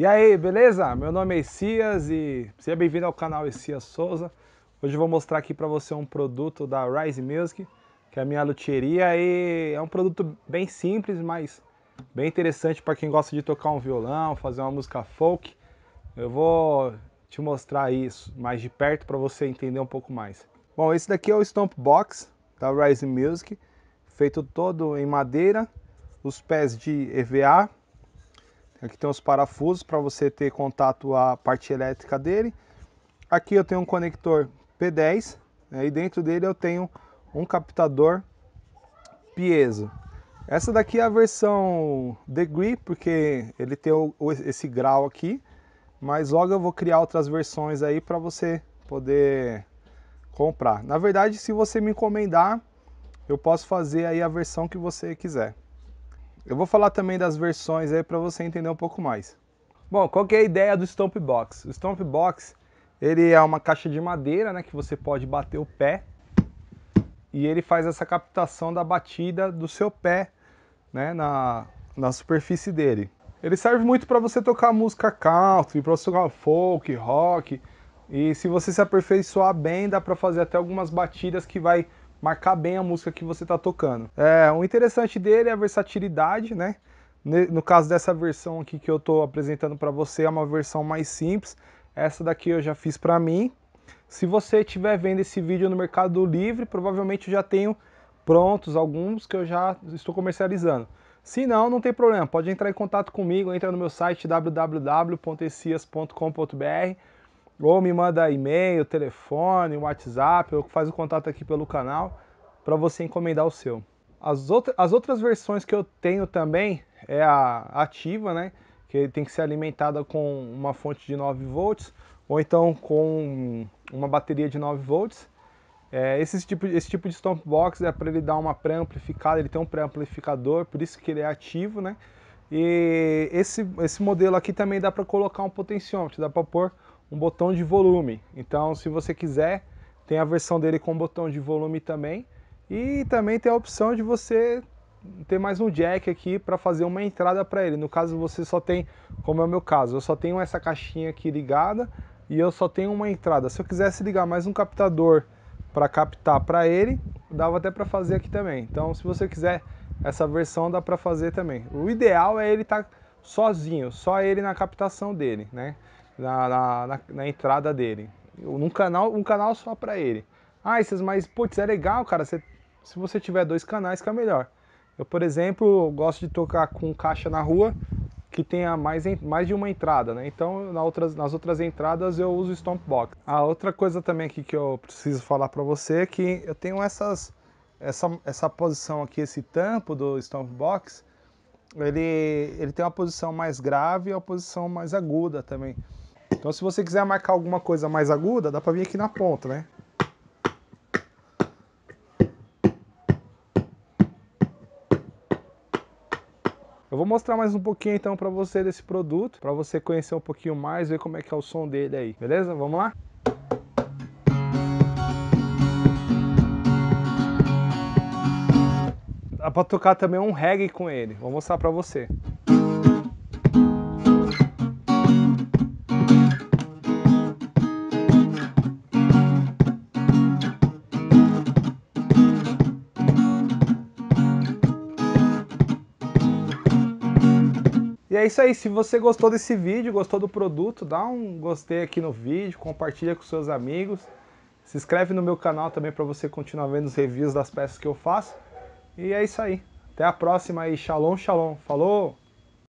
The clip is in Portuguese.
E aí, beleza? Meu nome é Essias e seja bem-vindo ao canal Essias Souza. Hoje eu vou mostrar aqui para você um produto da Rise Music, que é a minha luteria e é um produto bem simples, mas bem interessante para quem gosta de tocar um violão, fazer uma música folk. Eu vou te mostrar isso mais de perto para você entender um pouco mais. Bom, esse daqui é o Stomp Box da Rise Music, feito todo em madeira, os pés de EVA Aqui tem os parafusos para você ter contato à parte elétrica dele. Aqui eu tenho um conector P10 né, e dentro dele eu tenho um captador piezo. Essa daqui é a versão degree, porque ele tem o, esse grau aqui, mas logo eu vou criar outras versões aí para você poder comprar. Na verdade, se você me encomendar, eu posso fazer aí a versão que você quiser. Eu vou falar também das versões aí para você entender um pouco mais. Bom, qual que é a ideia do Stomp Box? O Stomp Box, ele é uma caixa de madeira, né, que você pode bater o pé e ele faz essa captação da batida do seu pé, né, na, na superfície dele. Ele serve muito para você tocar música country, para você tocar folk, rock, e se você se aperfeiçoar bem, dá para fazer até algumas batidas que vai marcar bem a música que você está tocando. É, o interessante dele é a versatilidade, né? No caso dessa versão aqui que eu estou apresentando para você, é uma versão mais simples. Essa daqui eu já fiz para mim. Se você estiver vendo esse vídeo no Mercado Livre, provavelmente eu já tenho prontos alguns que eu já estou comercializando. Se não, não tem problema, pode entrar em contato comigo, entra no meu site www.essias.com.br ou me manda e-mail, telefone, WhatsApp, ou faz o contato aqui pelo canal para você encomendar o seu. As, outra, as outras versões que eu tenho também é a ativa, né? Que tem que ser alimentada com uma fonte de 9 volts ou então com uma bateria de 9 volts. É, esse, tipo, esse tipo de stomp box é para ele dar uma pré-amplificada, ele tem um pré-amplificador, por isso que ele é ativo, né? E esse, esse modelo aqui também dá para colocar um potenciômetro, dá para pôr um botão de volume. Então, se você quiser, tem a versão dele com botão de volume também. E também tem a opção de você ter mais um jack aqui para fazer uma entrada para ele. No caso, você só tem, como é o meu caso, eu só tenho essa caixinha aqui ligada e eu só tenho uma entrada. Se eu quisesse ligar mais um captador para captar para ele, dava até para fazer aqui também. Então, se você quiser essa versão, dá para fazer também. O ideal é ele estar tá sozinho, só ele na captação dele, né? na, na, na, na entrada dele. Num canal, um canal só para ele. Ah, esses, mais putz, é legal, cara. se você tiver dois canais, fica melhor. Eu, por exemplo, gosto de tocar com caixa na rua que tenha mais, mais de uma entrada, né? Então, na outras, nas outras entradas eu uso Stomp Box. A outra coisa também aqui que eu preciso falar para você é que eu tenho essas essa, essa posição aqui, esse tampo do Stomp Box, ele, ele tem uma posição mais grave e uma posição mais aguda também. Então se você quiser marcar alguma coisa mais aguda, dá pra vir aqui na ponta, né? Eu vou mostrar mais um pouquinho então pra você desse produto, pra você conhecer um pouquinho mais, ver como é que é o som dele aí, beleza? Vamos lá? Dá pra tocar também um reggae com ele, vou mostrar pra você. E é isso aí, se você gostou desse vídeo, gostou do produto, dá um gostei aqui no vídeo, compartilha com seus amigos. Se inscreve no meu canal também para você continuar vendo os reviews das peças que eu faço. E é isso aí. Até a próxima e shalom, shalom. Falou!